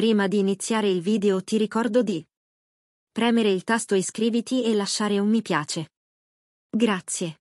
Prima di iniziare il video ti ricordo di premere il tasto iscriviti e lasciare un mi piace. Grazie.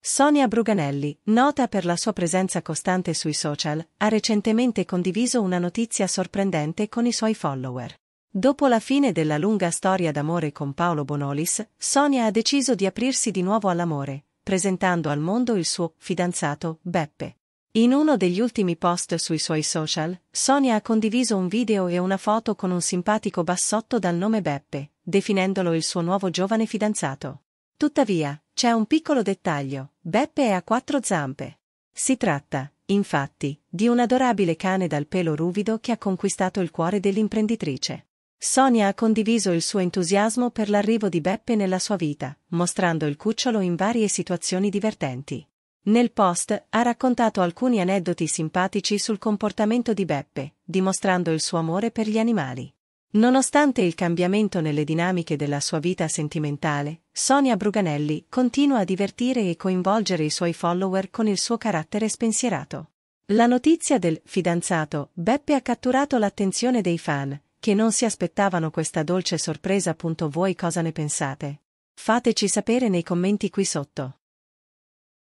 Sonia Bruganelli, nota per la sua presenza costante sui social, ha recentemente condiviso una notizia sorprendente con i suoi follower. Dopo la fine della lunga storia d'amore con Paolo Bonolis, Sonia ha deciso di aprirsi di nuovo all'amore, presentando al mondo il suo fidanzato, Beppe. In uno degli ultimi post sui suoi social, Sonia ha condiviso un video e una foto con un simpatico bassotto dal nome Beppe, definendolo il suo nuovo giovane fidanzato. Tuttavia, c'è un piccolo dettaglio, Beppe è a quattro zampe. Si tratta, infatti, di un adorabile cane dal pelo ruvido che ha conquistato il cuore dell'imprenditrice. Sonia ha condiviso il suo entusiasmo per l'arrivo di Beppe nella sua vita, mostrando il cucciolo in varie situazioni divertenti. Nel post ha raccontato alcuni aneddoti simpatici sul comportamento di Beppe, dimostrando il suo amore per gli animali. Nonostante il cambiamento nelle dinamiche della sua vita sentimentale, Sonia Bruganelli continua a divertire e coinvolgere i suoi follower con il suo carattere spensierato. La notizia del fidanzato Beppe ha catturato l'attenzione dei fan, che non si aspettavano questa dolce sorpresa. Voi cosa ne pensate? Fateci sapere nei commenti qui sotto.